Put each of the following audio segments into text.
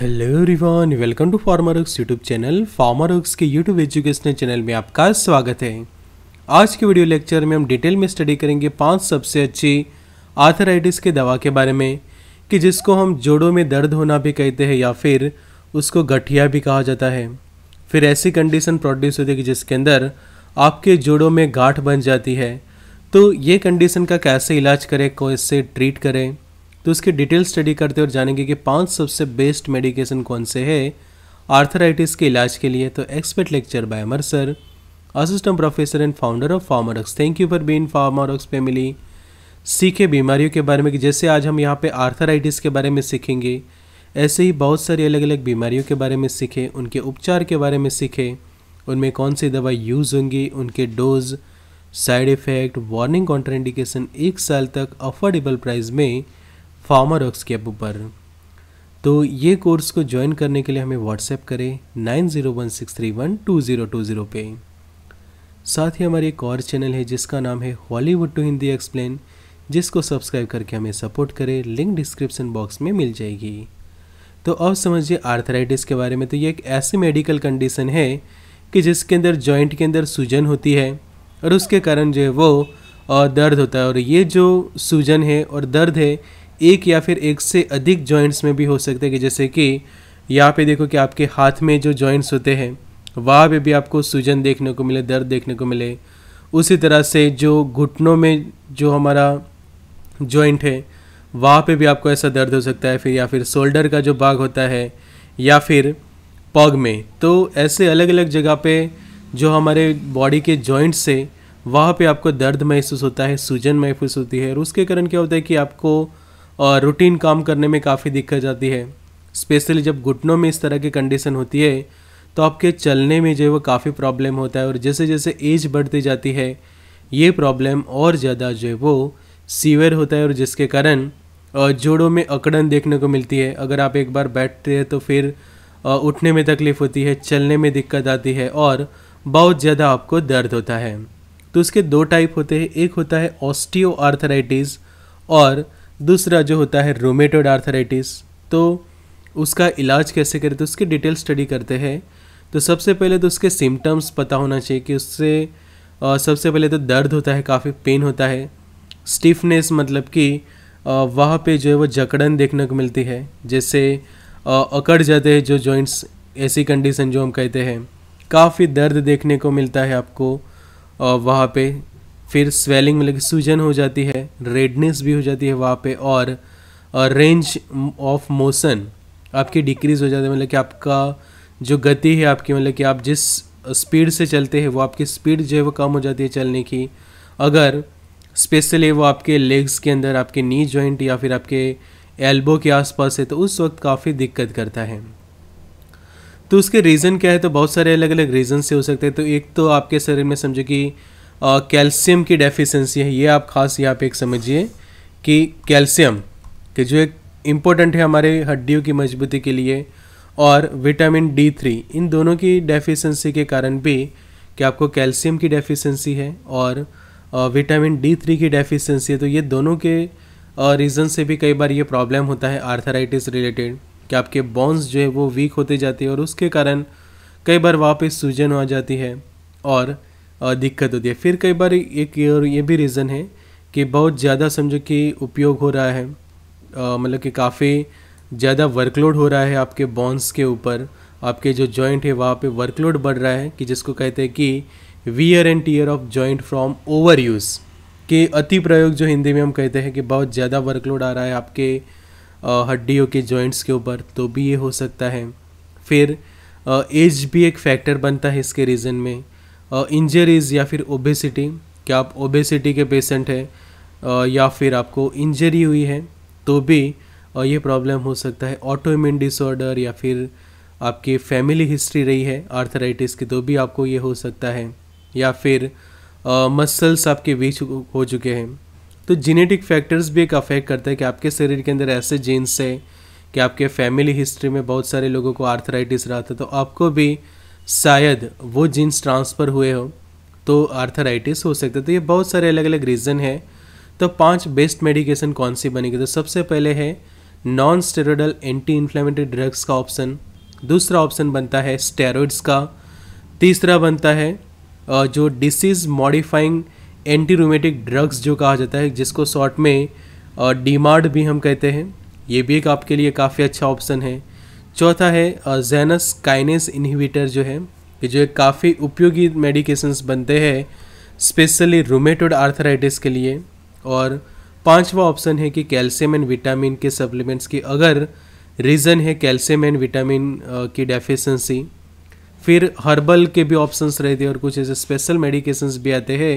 hello रिवान welcome to farmer works YouTube channel farmer works के YouTube educational channel में आपका स्वागत है आज के वीडियो लेक्चर में हम डिटेल में स्टडी करेंगे पांच सबसे अच्छी आर्थराइटिस के दवा के बारे में कि जिसको हम जोड़ों में दर्द होना भी कहते हैं या फिर उसको गठिया भी कहा जाता है फिर ऐसी कंडीशन प्रोड्यूस होती है कि जिसके अंदर आपके जोड़ों में गांठ बन जाती है तो ये कंडीशन का कैसे इलाज करें को इससे ट्रीट करें तो उसकी डिटेल स्टडी करते और जानेंगे कि पांच सबसे बेस्ट मेडिकेशन कौन से है आर्थराइटिस के इलाज के लिए तो expert lecture by Amar sir assistant professor and founder of Pharmarx thank you for been Pharmarx family सीखे बीमारियों के बारे में जैसे आज हम यहाँ पे आर्थराइटिस के बारे में सीखेंगे ऐसे ही बहुत सारी अलग अलग बीमारियों के बारे में सीखें उनके उपचार के बारे में सीखें उनमें कौन सी दवा यूज़ होंगी उनके dose side effect warning contraindication एक साल तक अफोर्डेबल प्राइस में फार्मर के ऊपर तो ये कोर्स को ज्वाइन करने के लिए हमें व्हाट्सएप करें nine zero one six three one two zero two zero पे साथ ही हमारे एक और चैनल है जिसका नाम है हॉलीवुड टू हिंदी एक्सप्लेन जिसको सब्सक्राइब करके हमें सपोर्ट करें लिंक डिस्क्रिप्शन बॉक्स में मिल जाएगी तो अब समझिए आर्थराइटिस के बारे में तो ये एक ऐसी मेडिकल कंडीशन है कि जिसके अंदर जॉइंट के अंदर सूजन होती है और उसके कारण जो है वो दर्द होता है और ये जो सूजन है और दर्द है एक या फिर एक से अधिक जॉइंट्स में भी हो सकते हैं कि जैसे कि यहाँ पे देखो कि आपके हाथ में जो जॉइंट्स होते हैं वहाँ पे भी आपको सूजन देखने को मिले दर्द देखने को मिले उसी तरह से जो घुटनों में जो हमारा जॉइंट है वहाँ पे भी आपको ऐसा दर्द हो सकता है फिर या फिर शोल्डर का जो भाग होता है या फिर पग में तो ऐसे अलग अलग जगह पे जो हमारे बॉडी के जॉइंट्स से वहाँ पे आपको दर्द महसूस होता है सूजन महसूस होती है और उसके कारण क्या होता है कि आपको और रूटीन काम करने में काफ़ी दिक्कत आती है स्पेशली जब घुटनों में इस तरह की कंडीशन होती है तो आपके चलने में जो है वो काफ़ी प्रॉब्लम होता है और जैसे जैसे एज बढ़ती जाती है ये प्रॉब्लम और ज़्यादा जो है वो सीवियर होता है और जिसके कारण जोड़ों में अकड़न देखने को मिलती है अगर आप एक बार बैठते हैं तो फिर उठने में तकलीफ़ होती है चलने में दिक्कत आती है और बहुत ज़्यादा आपको दर्द होता है तो उसके दो टाइप होते हैं एक होता है ऑस्टियो आर्थराइटिस और दूसरा जो होता है रोमेटोड आर्थराइटिस तो उसका इलाज कैसे करें तो उसकी डिटेल स्टडी करते हैं तो सबसे पहले तो उसके सिम्टम्स पता होना चाहिए कि उससे सबसे पहले तो दर्द होता है काफ़ी पेन होता है स्टिफनेस मतलब कि वहाँ पे जो है वो जकड़न देखने को मिलती है जैसे अकड़ जाते हैं जो जॉइंट्स ऐसी कंडीशन जो हम कहते हैं काफ़ी दर्द देखने को मिलता है आपको वहाँ पे फिर स्वेलिंग मतलब सूजन हो जाती है रेडनेस भी हो जाती है वहाँ पे और रेंज ऑफ मोशन आपकी डिक्रीज हो जाती है मतलब कि आपका जो गति है आपकी मतलब कि आप जिस स्पीड से चलते हैं वो आपकी स्पीड जो है वो कम हो जाती है चलने की अगर स्पेशली वो आपके लेग्स के अंदर आपके नी जॉइंट या फिर आपके एल्बो के आसपास है तो उस वक्त काफ़ी दिक्कत करता है तो उसके रीज़न क्या है तो बहुत सारे अलग अलग रीज़न से हो सकते हैं तो एक तो आपके शरीर में समझो कि कैल्शियम की डेफिशिएंसी है ये आप खास यहाँ पे एक समझिए कि कैल्शियम के जो एक इम्पोर्टेंट है हमारे हड्डियों की मजबूती के लिए और विटामिन डी थ्री इन दोनों की डेफिशिएंसी के कारण भी कि आपको कैल्शियम की डेफिशिएंसी है और विटामिन डी थ्री की डेफिशिएंसी है तो ये दोनों के रीज़न से भी कई बार ये प्रॉब्लम होता है आर्थराइटिस रिलेटेड कि आपके बोन्स जो है वो वीक होते जाते हैं और उसके कारण कई बार वहाँ सूजन हो जाती है और दिक्कत होती है फिर कई बार एक और ये भी रीज़न है कि बहुत ज़्यादा समझो कि उपयोग हो रहा है मतलब कि काफ़ी ज़्यादा वर्कलोड हो रहा है आपके बॉन्स के ऊपर आपके जो जॉइंट है वहाँ पे वर्कलोड बढ़ रहा है कि जिसको कहते हैं कि wear and tear of joint from over use के अति प्रयोग जो हिंदी में हम कहते हैं कि बहुत ज़्यादा वर्कलोड आ रहा है आपके हड्डियों के जॉइंट्स के ऊपर तो भी ये हो सकता है फिर एज भी एक फैक्टर बनता है इसके रीज़न में इंजरीज़ या फिर ओबेसिटी क्या आप ओबेसिटी के पेशेंट हैं या फिर आपको इंजरी हुई है तो भी ये प्रॉब्लम हो सकता है ऑटोइम्यून डिसऑर्डर या फिर आपकी फैमिली हिस्ट्री रही है आर्थराइटिस की तो भी आपको ये हो सकता है या फिर मसल्स आपके वीक हो चुके हैं तो जेनेटिक फैक्टर्स भी एक अफेक्ट करता है कि आपके शरीर के अंदर ऐसे जीन्स है कि आपके फैमिली हिस्ट्री में बहुत सारे लोगों को आर्थराइटिस रहा था तो आपको भी शायद वो जीन्स ट्रांसफ़र हुए हो तो आर्थराइटिस हो सकता है तो ये बहुत सारे अलग अलग रीज़न है तो पांच बेस्ट मेडिकेशन कौन सी बनेगी तो सबसे पहले है non steroidal anti inflammatory drugs का ऑप्शन दूसरा ऑप्शन बनता है स्टेरॉइड्स का तीसरा बनता है जो disease modifying anti rheumatic drugs जो कहा जाता है जिसको शॉर्ट में डीमार्ड भी हम कहते हैं ये भी एक आपके लिए काफ़ी अच्छा ऑप्शन है चौथा है जेनस काइनेस इनहिबिटर जो है कि जो काफ़ी उपयोगी मेडिकेशंस बनते हैं स्पेशली रोमेटोड आर्थराइटिस के लिए और पांचवा ऑप्शन है कि कैल्शियम एंड विटामिन के सप्लीमेंट्स की अगर रीज़न है कैल्शियम एंड विटामिन की डेफिशिएंसी फिर हर्बल के भी ऑप्शंस रहते हैं और कुछ ऐसे स्पेशल मेडिकेशंस भी आते हैं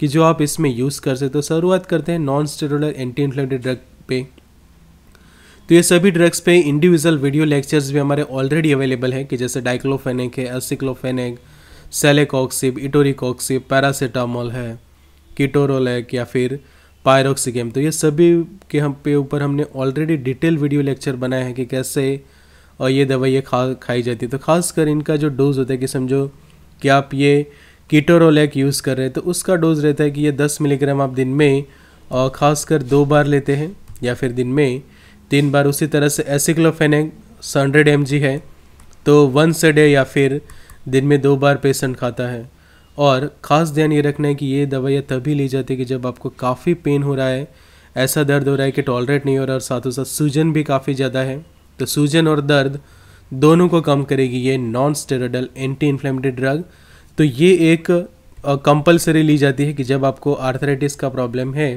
कि जो आप इसमें यूज़ कर सकते हो शुरुआत करते हैं non steroidal anti inflammatory drug पे तो ये सभी ड्रग्स पे इंडिविजुअल वीडियो लेक्चर्स भी हमारे ऑलरेडी अवेलेबल हैं कि जैसे डाइक्लोफेनिक है एसिक्लोफेनिक सेलेकॉक्सिप इटोरिकॉक्सिप पैरासीटामोल है कीटोरोल है या फिर पायरोक्सिकेम तो ये सभी के हम पे ऊपर हमने ऑलरेडी डिटेल वीडियो लेक्चर बनाए हैं कि कैसे और ये दवाइयाँ खा खाई जाती है तो खासकर इनका जो डोज़ होता है कि समझो कि आप ये कीटोरोलैक यूज़ कर रहे हैं तो उसका डोज़ रहता है कि ये दस मिलीग्राम आप दिन में ख़ासकर दो बार लेते हैं या फिर दिन में तीन बार उसी तरह से एसिक्लोफेनिक हंड्रेड एम है तो वंस अ डे या फिर दिन में दो बार पेशेंट खाता है और ख़ास ध्यान ये रखना है कि ये दवाइयाँ तभी ली जाती है कि जब आपको काफ़ी पेन हो रहा है ऐसा दर्द हो रहा है कि टॉलरेट नहीं हो रहा और साथों साथ सूजन भी काफ़ी ज़्यादा है तो सूजन और दर्द दोनों को कम करेगी ये non steroidal anti inflammatory drug तो ये एक कंपलसरी ली जाती है कि जब आपको आर्थराइटिस का प्रॉब्लम है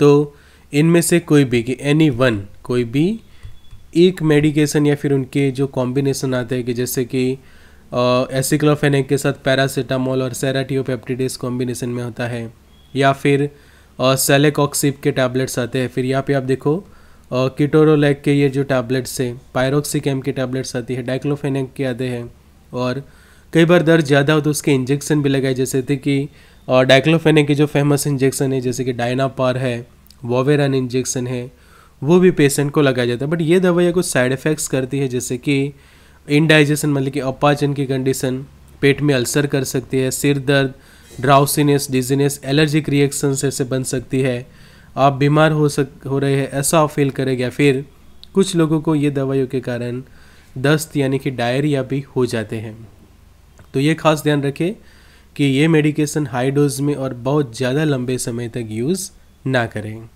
तो इनमें से कोई भी कि एनी वन कोई भी एक मेडिकेशन या फिर उनके जो कॉम्बिनेशन आते हैं कि जैसे कि एसिक्लोफेनिक के साथ पैरासीटामोल और सेराटियोपेप्टिडिस कॉम्बिनेशन में होता है या फिर सेलेकॉक्सिप के टैबलेट्स आते हैं फिर यहाँ पे आप देखो किटोरोलैक के ये जो टैबलेट्स है पायरोक्सिकम के टैबलेट्स आती है डाइक्लोफेनिक के आते हैं और कई बार दर्द ज़्यादा हो तो उसके इंजेक्शन भी लगाए जैसे थे कि डाइक्लोफेनिक के जो फेमस इंजेक्शन है जैसे कि डायनापार है वोवेरन इंजेक्शन है वो भी पेशेंट को लगाया जाता है बट ये दवाइयाँ कुछ साइड इफ़ेक्ट्स करती है जैसे कि इनडाइजेशन मतलब कि अपाचन की कंडीशन पेट में अल्सर कर सकती है सिर दर्द ड्राउसीनेस डिजीनेस एलर्जिक रिएक्शन ऐसे बन सकती है आप बीमार हो सक हो रहे हैं ऐसा फील या फिर कुछ लोगों को ये दवाइयों के कारण दस्त यानी कि डायरिया भी हो जाते हैं तो ये खास ध्यान रखें कि ये मेडिकेशन हाई डोज में और बहुत ज़्यादा लंबे समय तक यूज़ ना करें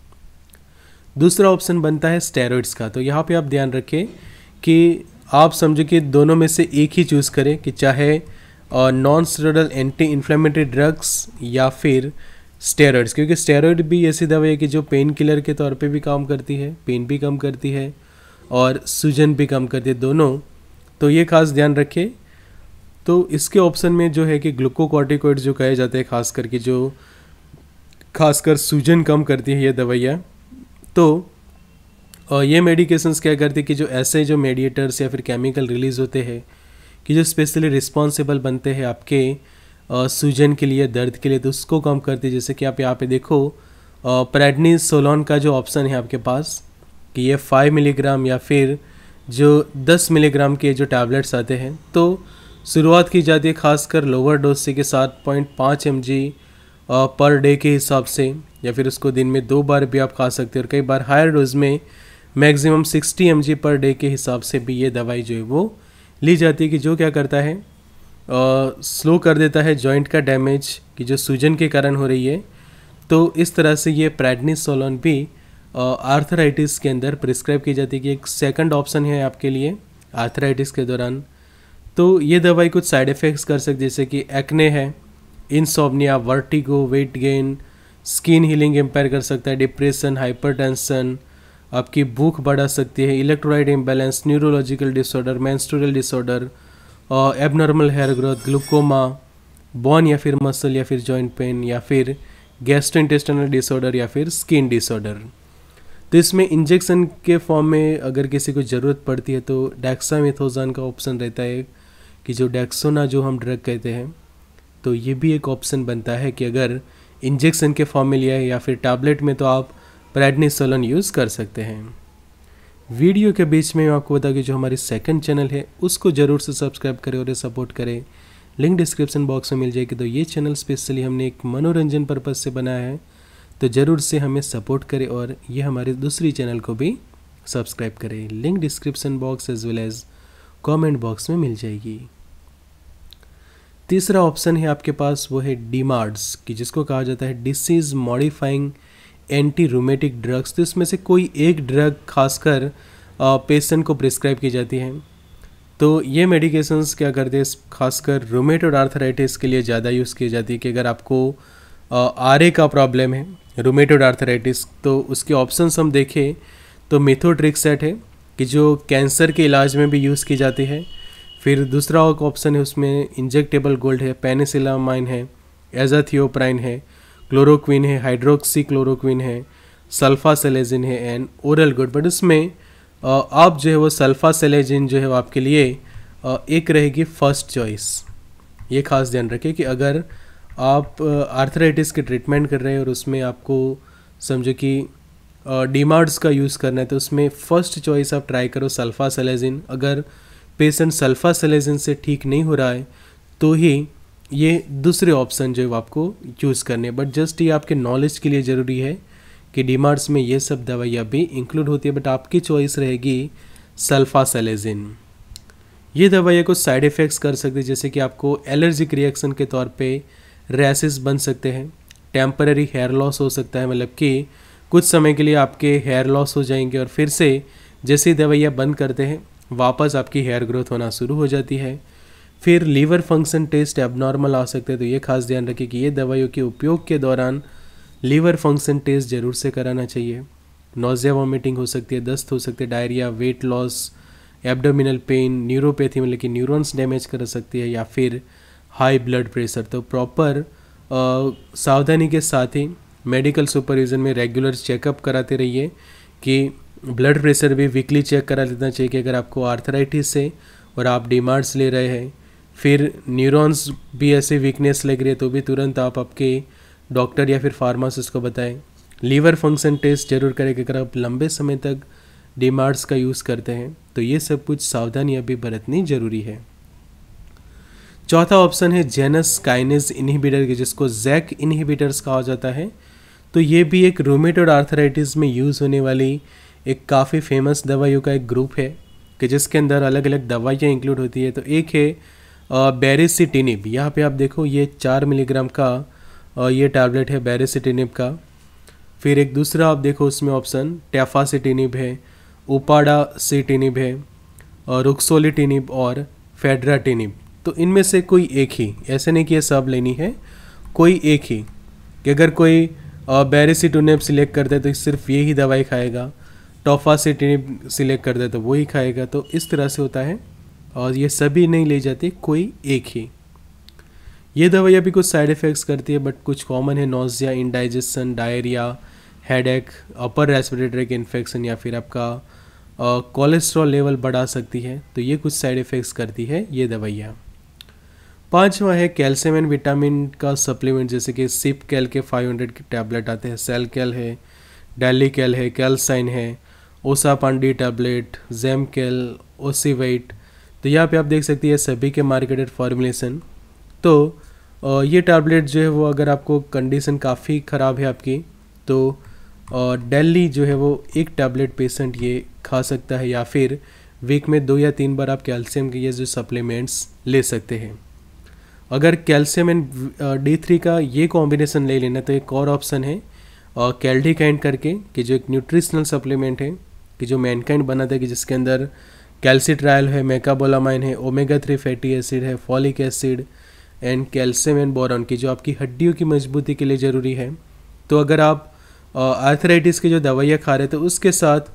दूसरा ऑप्शन बनता है स्टेरॉइड्स का तो यहाँ पे आप ध्यान रखें कि आप समझो कि दोनों में से एक ही चूज़ करें कि चाहे non steroidal anti inflammatory drugs या फिर स्टेरॉइड्स क्योंकि स्टेरॉइड भी ऐसी दवाई है कि जो पेन किलर के तौर पे भी काम करती है पेन भी कम करती है और सूजन भी कम करती है दोनों तो ये खास ध्यान रखें तो इसके ऑप्शन में जो है कि ग्लूकोकॉर्टिकोइड जो कहे जाते हैं खास करके जो खासकर सूजन कम करती है ये दवाइयाँ तो ये मेडिकेशंस क्या करते कि जो ऐसे जो मेडिएटर्स या फिर केमिकल रिलीज होते हैं कि जो स्पेशली रिस्पॉन्सिबल बनते हैं आपके सूजन के लिए दर्द के लिए तो उसको कम करते जैसे कि आप यहाँ पे देखो प्रेडनी सोलॉन का जो ऑप्शन है आपके पास कि ये फाइव मिलीग्राम या फिर जो दस मिलीग्राम के जो टैबलेट्स आते हैं तो शुरुआत की जाती है खासकर लोअर डोज से के साथ पॉइंट पाँच एम जी पर डे के हिसाब से या फिर उसको दिन में दो बार भी आप खा सकते हो और कई बार हायर डोज में मैक्सिमम 60 एम पर डे के हिसाब से भी ये दवाई जो है वो ली जाती है कि जो क्या करता है स्लो कर देता है जॉइंट का डैमेज कि जो सूजन के कारण हो रही है तो इस तरह से ये प्रेडनिसोलोन भी आर्थराइटिस के अंदर प्रिस्क्राइब की जाती है कि एक सेकंड ऑप्शन है आपके लिए आर्थराइटिस के दौरान तो ये दवाई कुछ साइड इफ़ेक्ट्स कर सकती जैसे कि एक्ने है insomnia vertigo weight gain skin healing impair कर सकता है डिप्रेशन हाइपरटेंशन आपकी भूख बढ़ा सकती है electrolyte imbalance neurological disorder menstrual disorder और abnormal hair growth glaucoma bone या फिर मसल या फिर जॉइंट पेन या फिर गैस्ट्रो इंटेस्टनल डिसऑर्डर या फिर स्किन डिसऑर्डर तो इसमें इंजेक्शन के फॉर्म में अगर किसी को ज़रूरत पड़ती है तो डैक्सामिथोजान का ऑप्शन रहता है कि जो डैक्सोना जो हम ड्रग कहते हैं तो ये भी एक ऑप्शन बनता है कि अगर इंजेक्शन के फॉर्म में लिया है या फिर टैबलेट में तो आप प्रेडनिसोलन यूज़ कर सकते हैं वीडियो के बीच में आपको बता कि जो हमारी सेकंड चैनल है उसको ज़रूर से सब्सक्राइब करें और सपोर्ट करें लिंक डिस्क्रिप्शन बॉक्स में मिल जाएगी तो ये चैनल स्पेशली हमने एक मनोरंजन पर्पज़ से बनाया है तो ज़रूर से हमें सपोर्ट करें और ये हमारे दूसरी चैनल को भी सब्सक्राइब करें link description box as well as comment box में मिल जाएगी तीसरा ऑप्शन है आपके पास वो है डीमार्ड्स कि जिसको कहा जाता है disease modifying anti rheumatic drugs तो इसमें से कोई एक ड्रग खासकर पेशेंट को प्रिस्क्राइब की जाती है तो ये मेडिकेशंस क्या करते हैं खासकर रोमेट और आर्थराइटिस के लिए ज़्यादा यूज़ की जाती है कि अगर आपको आर का प्रॉब्लम है रोमेटोड आर्थराइटिस तो उसके ऑप्शंस हम देखें तो सेट है कि जो कैंसर के इलाज में भी यूज़ की जाती है फिर दूसरा ऑप्शन है उसमें इंजेक्टेबल गोल्ड है पेनिसिलामाइन है एजाथियोप्राइन है क्लोरोक्विन है हाइड्रोक्सी क्लोरोक्विन है सल्फा सेलेजिन है एंड ओरल गुड बट उसमें आप जो है वो सल्फा सेलेजिन जो है आपके लिए एक रहेगी फर्स्ट चॉइस ये खास ध्यान रखें कि अगर आप आर्थराइटिस की ट्रीटमेंट कर रहे हैं और उसमें आपको समझो कि डीमार्ड्स का यूज़ करना है तो उसमें फ़र्स्ट चॉइस आप ट्राई करो सल्फा सेलेजिन अगर पेशेंट सल्फा सलेजन से ठीक नहीं हो रहा है तो ही ये दूसरे ऑप्शन जो है आपको चूज़ करने बट जस्ट ये आपके नॉलेज के लिए ज़रूरी है कि डीमार्ट्स में ये सब दवाइयाँ भी इंक्लूड होती है बट आपकी चॉइस रहेगी सल्फा सलेजिन ये दवाइयाँ कुछ साइड इफ़ेक्ट्स कर सकते हैं जैसे कि आपको एलर्जिक रिएक्शन के तौर पे रैसेस बन सकते हैं टेम्पररी हेयर लॉस हो सकता है मतलब कि कुछ समय के लिए आपके हेयर लॉस हो जाएंगे और फिर से जैसे दवाइयाँ बंद करते हैं वापस आपकी हेयर ग्रोथ होना शुरू हो जाती है फिर लीवर फंक्शन टेस्ट एबनॉर्मल आ सकते हैं तो ये खास ध्यान रखें कि ये दवाइयों के उपयोग के दौरान लीवर फंक्शन टेस्ट ज़रूर से कराना चाहिए नोजिया वॉमिटिंग हो सकती है दस्त हो सकते हैं diarrhoea weight loss abdominal pain neuropathy मतलब कि न्यूरॉन्स डैमेज कर सकती है या फिर हाई ब्लड प्रेशर तो प्रॉपर सावधानी के साथ ही मेडिकल सुपरविज़न में रेगुलर चेकअप कराते रहिए कि ब्लड प्रेशर भी वीकली चेक करा लेना चाहिए कि अगर आपको आर्थराइटिस है और आप डीमार्ट्स ले रहे हैं फिर न्यूरॉन्स भी ऐसे वीकनेस लग रही है तो भी तुरंत आप आपके डॉक्टर या फिर फार्मासिस्ट को बताएं लीवर फंक्शन टेस्ट जरूर करें कि अगर आप लंबे समय तक डीमार्ट्स का यूज़ करते हैं तो ये सब कुछ सावधानियाँ भी बरतनी ज़रूरी है चौथा ऑप्शन है जेनस काइनेस इनहिबिटर के जिसको जैक इनहिबिटर्स कहा जाता है तो ये भी एक रोमेटोड आर्थराइटिस में यूज़ होने वाली एक काफ़ी फेमस दवाइयों का एक ग्रुप है कि जिसके अंदर अलग अलग दवाइयाँ इंक्लूड होती है तो एक है बेरेसिटिनिब यहाँ पे आप देखो ये चार मिलीग्राम का ये टैबलेट है बेरेसिटिनिब का फिर एक दूसरा आप देखो उसमें ऑप्शन टैफासिटिनिब है ओपाडा सीटिनिब है और रुक्सोलिटिनिब और फेड्राटिनिब तो इनमें से कोई एक ही ऐसे नहीं कि यह सब लेनी है कोई एक ही कि अगर कोई बेरेसिटोनेब सिलेक्ट करता है तो सिर्फ ये ही दवाई खाएगा टोफा सिटी सिलेक्ट कर देता तो वही खाएगा तो इस तरह से होता है और ये सभी नहीं ले जाती कोई एक ही ये दवाई अभी कुछ साइड इफ़ेक्ट्स करती है बट कुछ कॉमन है नोजिया इंडाइजेशन डायरिया एक अपर रेस्पिरेटरी इन्फेक्शन या फिर आपका कोलेस्ट्रॉल लेवल बढ़ा सकती है तो ये कुछ साइड इफ़ेक्ट्स करती है ये दवाइयाँ पांचवा है कैल्शियम एंड विटामिन का सप्लीमेंट जैसे कि सिप कैल के 500 के टैबलेट आते हैं सेल कैल है डेली कैल है कैल्साइन है ओसापांडी टैबलेट जेमकेल ओसीवेट तो यहाँ पे आप देख सकती है सभी के मार्केटेड फॉर्मुलेशन तो ये टैबलेट जो है वो अगर आपको कंडीशन काफ़ी ख़राब है आपकी तो डेली जो है वो एक टैबलेट पेशेंट ये खा सकता है या फिर वीक में दो या तीन बार आप कैल्शियम के ये जो सप्लीमेंट्स ले सकते हैं अगर कैल्शियम एंड डी थ्री का ये कॉम्बिनेशन ले लेना तो एक और ऑप्शन है कैंड करके कि जो एक न्यूट्रिशनल सप्लीमेंट है कि जो मैनकाइंड बना था कि जिसके अंदर कैल्सी ट्रायल है मेकाबोलामाइन है ओमेगा थ्री फैटी एसिड है folic acid and calcium and boron की जो आपकी हड्डियों की मजबूती के लिए ज़रूरी है तो अगर आप आर्थराइटिस की जो दवाइयाँ खा रहे थे तो उसके साथ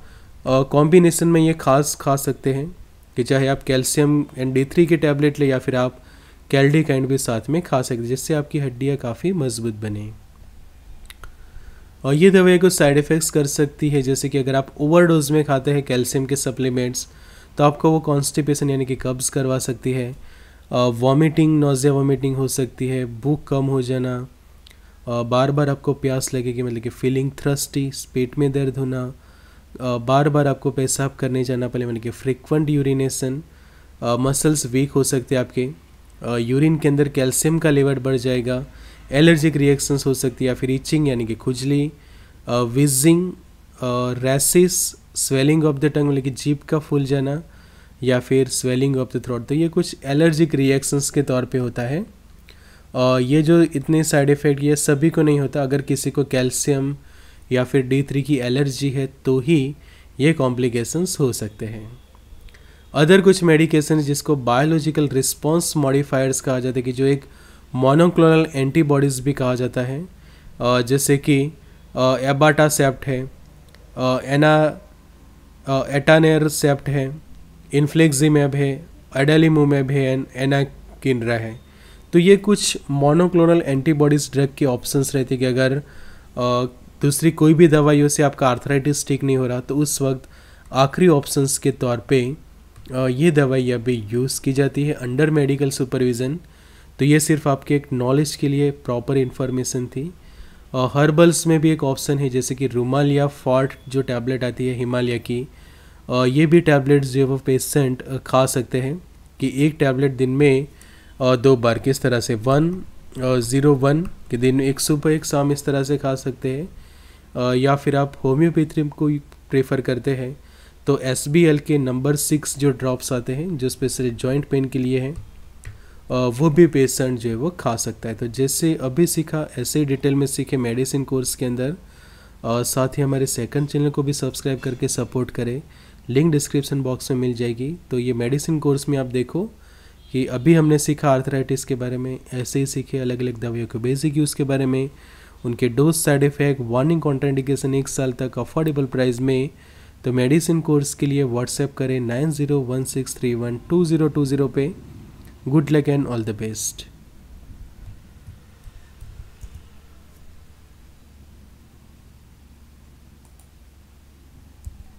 कॉम्बिनेसन में ये खास खा सकते हैं कि चाहे आप कैल्शियम एंड डी थ्री की टैबलेट लें या फिर आप कैल्डी काइंड भी साथ में खा सकते जिससे आपकी हड्डियाँ काफ़ी मजबूत बने और ये दवाई कुछ साइड इफ़ेक्ट्स कर सकती है जैसे कि अगर आप ओवरडोज में खाते हैं कैल्शियम के सप्लीमेंट्स तो आपको वो कॉन्स्टिपेशन यानी कि कब्ज़ करवा सकती है वॉमिटिंग नोज़िया वॉमिटिंग हो सकती है भूख कम हो जाना बार बार आपको प्यास लगेगी मतलब कि फीलिंग थ्रस्टी पेट में दर्द होना बार बार आपको पेशाब करने जाना पहले मतलब कि फ्रिक्वेंट यूरिनेशन मसल्स वीक हो सकते हैं आपके यूरिन के अंदर कैल्शियम का लेवल बढ़ जाएगा एलर्जिक रिएक्शंस हो सकती है या फिर इचिंग यानी कि खुजली wheezing rashes swelling of the tongue मतलब कि जीप का फूल जाना या फिर स्वेलिंग ऑफ द थ्रोट तो ये कुछ एलर्जिक रिएक्शंस के तौर पे होता है और ये जो इतने साइड इफ़ेक्ट ये सभी को नहीं होता अगर किसी को कैल्शियम या फिर डी थ्री की एलर्जी है तो ही ये कॉम्प्लिकेशंस हो सकते हैं अदर कुछ मेडिकेशन जिसको बायोलॉजिकल रिस्पॉन्स मॉडिफायर्स कहा जाता है कि जो एक मोनोक्लोनल एंटीबॉडीज़ भी कहा जाता है जैसे कि एबाटा सेप्ट है एना एटानेर सेप्ट है इन्फ्लेक्जीमेब है एडेलिमूमेब है एंड किनरा है तो ये कुछ मोनोक्लोनल एंटीबॉडीज़ ड्रग के ऑप्शंस रहते कि अगर दूसरी कोई भी दवाइयों से आपका आर्थराइटिस ठीक नहीं हो रहा तो उस वक्त आखिरी ऑप्शंस के तौर पे ये दवाइयाँ भी यूज़ की जाती है अंडर मेडिकल सुपरविज़न तो ये सिर्फ आपके एक नॉलेज के लिए प्रॉपर इन्फॉर्मेशन थी और हर्बल्स में भी एक ऑप्शन है जैसे कि रुमाल या फॉर्ट जो टैबलेट आती है हिमालय की ये भी टैबलेट्स जो वो पेशेंट खा सकते हैं कि एक टैबलेट दिन में दो बार किस तरह से वन ज़ीरो वन के दिन एक सुबह एक शाम इस तरह से खा सकते हैं या फिर आप होम्योपैथी को प्रेफर करते हैं तो एस के नंबर सिक्स जो ड्रॉप्स आते हैं जो स्पेशली जॉइंट पेन के लिए हैं वो भी पेशेंट जो है वो खा सकता है तो जैसे अभी सीखा ऐसे ही डिटेल में सीखे मेडिसिन कोर्स के अंदर और साथ ही हमारे सेकंड चैनल को भी सब्सक्राइब करके सपोर्ट करें लिंक डिस्क्रिप्शन बॉक्स में मिल जाएगी तो ये मेडिसिन कोर्स में आप देखो कि अभी हमने सीखा आर्थराइटिस के बारे में ऐसे ही सीखे अलग अलग दवाइयों के बेसिक यूज़ के बारे में उनके dose side effect warning contraindication एक साल तक अफोर्डेबल प्राइस में तो मेडिसिन कोर्स के लिए व्हाट्सएप करें nine zero one six three one two zero two zero पे good luck and all the best